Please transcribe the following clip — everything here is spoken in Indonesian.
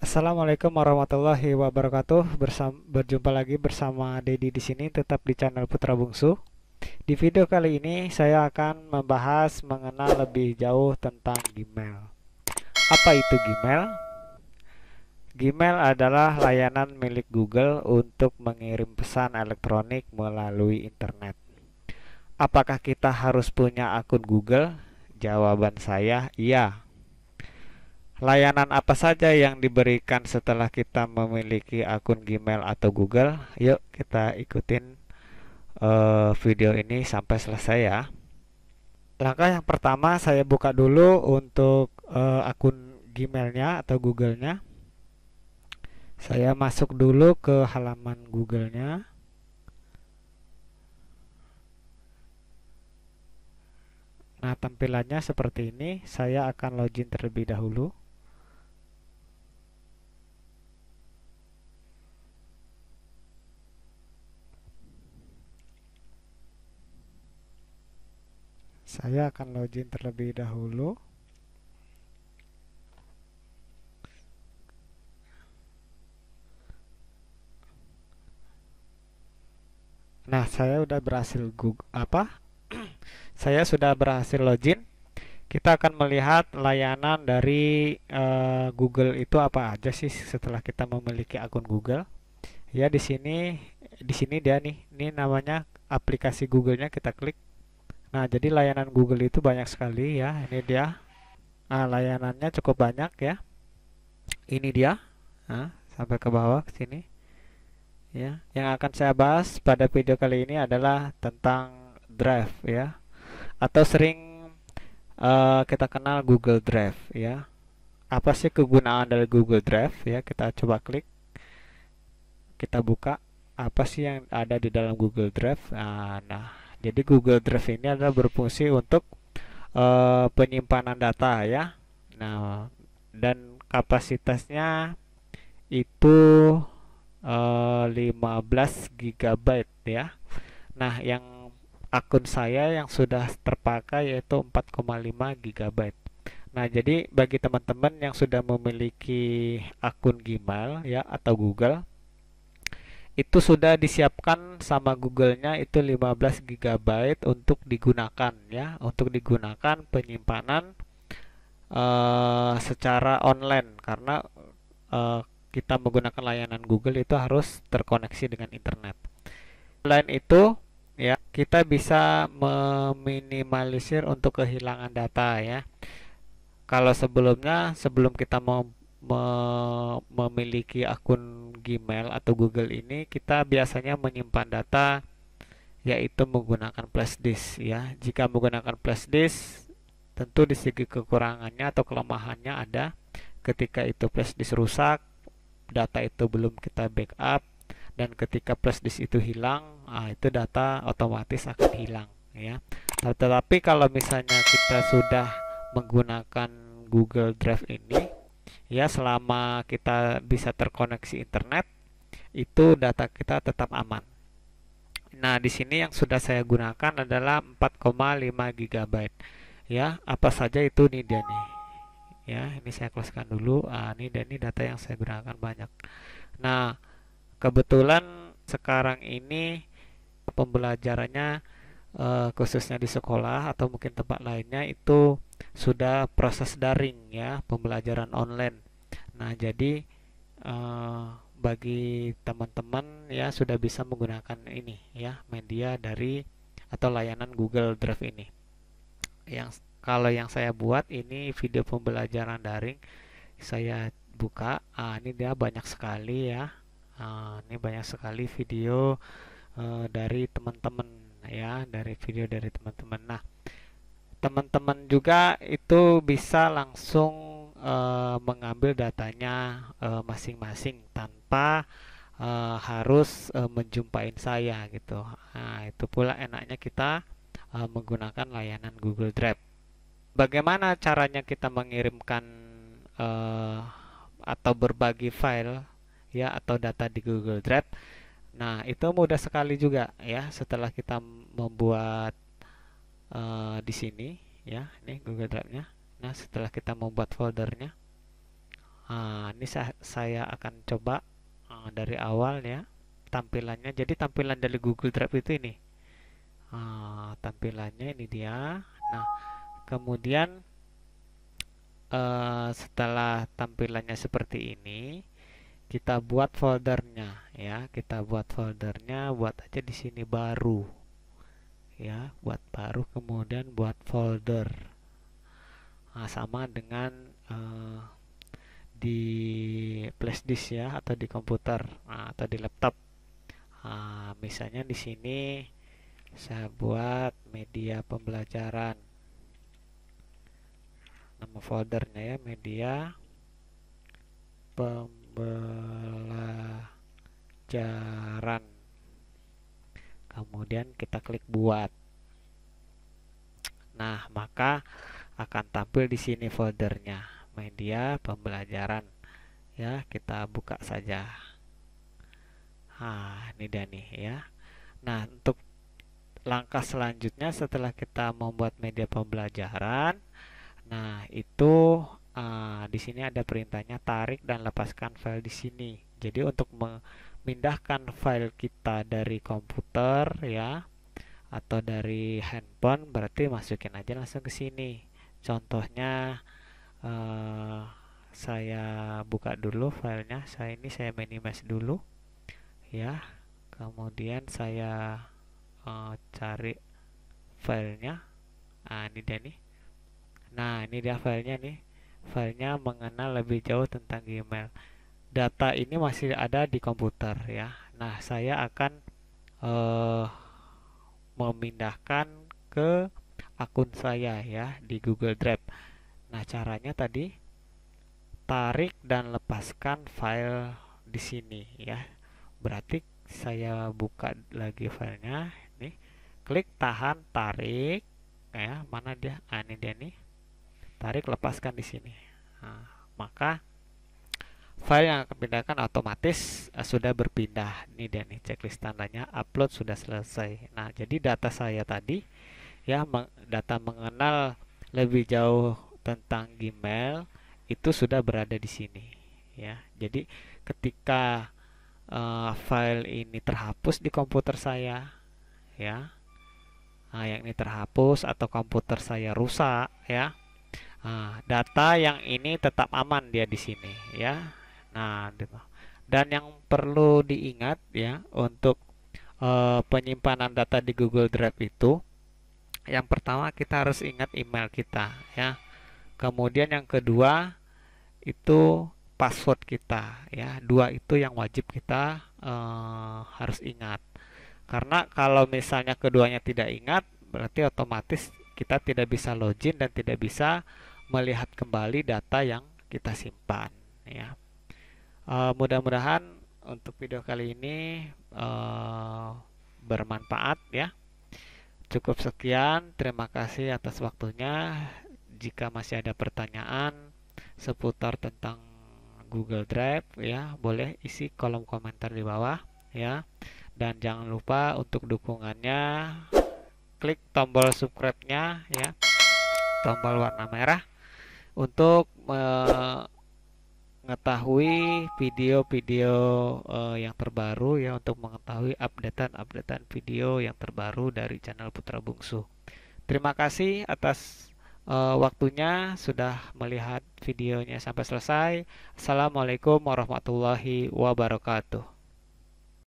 Assalamualaikum warahmatullahi wabarakatuh. Bersama, berjumpa lagi bersama Dedi di sini tetap di channel Putra Bungsu. Di video kali ini saya akan membahas mengenal lebih jauh tentang Gmail. Apa itu Gmail? Gmail adalah layanan milik Google untuk mengirim pesan elektronik melalui internet. Apakah kita harus punya akun Google? Jawaban saya iya. Layanan apa saja yang diberikan setelah kita memiliki akun Gmail atau Google? Yuk kita ikutin uh, video ini sampai selesai ya. Langkah yang pertama saya buka dulu untuk uh, akun Gmailnya atau Googlenya. Saya masuk dulu ke halaman Googlenya. Nah tampilannya seperti ini. Saya akan login terlebih dahulu. Saya akan login terlebih dahulu. Nah, saya sudah berhasil Google apa? saya sudah berhasil login. Kita akan melihat layanan dari uh, Google itu apa aja sih setelah kita memiliki akun Google. Ya, di sini di sini dia nih. Ini namanya aplikasi Google-nya kita klik. Nah, jadi layanan Google itu banyak sekali ya. Ini dia. Nah, layanannya cukup banyak ya. Ini dia. Nah, sampai ke bawah ke sini. Ya, yang akan saya bahas pada video kali ini adalah tentang Drive ya. Atau sering uh, kita kenal Google Drive ya. Apa sih kegunaan dari Google Drive ya? Kita coba klik. Kita buka apa sih yang ada di dalam Google Drive. Ah, nah, nah jadi Google Drive ini adalah berfungsi untuk uh, penyimpanan data ya. Nah, dan kapasitasnya itu uh, 15 GB ya. Nah, yang akun saya yang sudah terpakai yaitu 4,5 GB. Nah, jadi bagi teman-teman yang sudah memiliki akun Gmail ya atau Google itu sudah disiapkan sama Google-nya itu 15 GB untuk digunakan ya, untuk digunakan penyimpanan uh, secara online karena uh, kita menggunakan layanan Google itu harus terkoneksi dengan internet. Selain itu, ya, kita bisa meminimalisir untuk kehilangan data ya. Kalau sebelumnya sebelum kita mau me memiliki akun Gmail atau Google ini kita biasanya menyimpan data yaitu menggunakan flash disk ya. Jika menggunakan flash disk tentu di segi kekurangannya atau kelemahannya ada ketika itu flash disk rusak, data itu belum kita backup dan ketika flash disk itu hilang, ah itu data otomatis akan hilang ya. Nah, tetapi kalau misalnya kita sudah menggunakan Google Drive ini ya selama kita bisa terkoneksi internet itu data kita tetap aman. Nah, di sini yang sudah saya gunakan adalah 4,5 GB. Ya, apa saja itu nih dia nih. Ya, ini saya kloskan dulu. Ah, ini dan ini data yang saya gunakan banyak. Nah, kebetulan sekarang ini pembelajarannya uh, khususnya di sekolah atau mungkin tempat lainnya itu sudah proses daring ya pembelajaran online. Nah jadi uh, bagi teman-teman ya sudah bisa menggunakan ini ya media dari atau layanan Google Drive ini. Yang kalau yang saya buat ini video pembelajaran daring saya buka ah, ini dia banyak sekali ya ah, ini banyak sekali video uh, dari teman-teman ya dari video dari teman-teman. Nah, teman-teman juga itu bisa langsung e, mengambil datanya eh, masing-masing e, tanpa e, harus e, menjumpai saya gitu. Nah, itu pula enaknya kita e, menggunakan layanan Google Drive. Bagaimana caranya kita mengirimkan e, atau berbagi file ya atau data di Google Drive? Nah, itu mudah sekali juga ya setelah kita membuat uh, di sini ya, ini Google Drive-nya. Nah, setelah kita membuat foldernya, uh, ini sa saya akan coba uh, dari awal ya tampilannya. Jadi tampilan dari Google Drive itu ini. Uh, tampilannya ini dia. Nah, kemudian uh, setelah tampilannya seperti ini, kita buat foldernya ya kita buat foldernya buat aja di sini baru ya buat baru kemudian buat folder nah, sama dengan uh, di flash disk ya atau di komputer nah, atau di laptop nah, misalnya di sini saya buat media pembelajaran nama foldernya ya media pem pembelajaran kemudian kita klik buat nah maka akan tampil di sini foldernya media pembelajaran ya kita buka saja nah ini dia nih ya nah untuk langkah selanjutnya setelah kita membuat media pembelajaran nah itu uh, di sini ada perintahnya tarik dan lepaskan file di sini. Jadi untuk memindahkan file kita dari komputer ya atau dari handphone berarti masukin aja langsung ke sini. Contohnya uh, saya buka dulu filenya. Saya ini saya minimize dulu ya. Kemudian saya uh, cari filenya. Ah ini dia nih. Nah, ini dia filenya nih filenya mengenal lebih jauh tentang Gmail. Data ini masih ada di komputer ya. Nah, saya akan uh, memindahkan ke akun saya ya di Google Drive. Nah, caranya tadi tarik dan lepaskan file di sini ya. Berarti saya buka lagi filenya nih. Klik tahan tarik ya, mana dia? Ah, ini dia nih tarik lepaskan di sini nah, maka file yang akan pindahkan otomatis uh, sudah berpindah ini dia nih checklist tandanya upload sudah selesai nah jadi data saya tadi ya meng data mengenal lebih jauh tentang Gmail itu sudah berada di sini ya jadi ketika uh, file ini terhapus di komputer saya ya nah, yang ini terhapus atau komputer saya rusak ya Nah, data yang ini tetap aman dia di sini ya. Nah, dan yang perlu diingat ya untuk e, penyimpanan data di Google Drive itu yang pertama kita harus ingat email kita ya. Kemudian yang kedua itu password kita ya. Dua itu yang wajib kita e, harus ingat. Karena kalau misalnya keduanya tidak ingat berarti otomatis kita tidak bisa login dan tidak bisa melihat kembali data yang kita simpan ya uh, mudah-mudahan untuk video kali ini uh, bermanfaat ya cukup sekian terima kasih atas waktunya jika masih ada pertanyaan seputar tentang Google Drive ya boleh isi kolom komentar di bawah ya dan jangan lupa untuk dukungannya klik tombol subscribe-nya ya tombol warna merah untuk eh, mengetahui video-video eh, yang terbaru ya untuk mengetahui updatean-updatean video yang terbaru dari channel Putra Bungsu. Terima kasih atas eh, waktunya sudah melihat videonya sampai selesai. Assalamualaikum warahmatullahi wabarakatuh.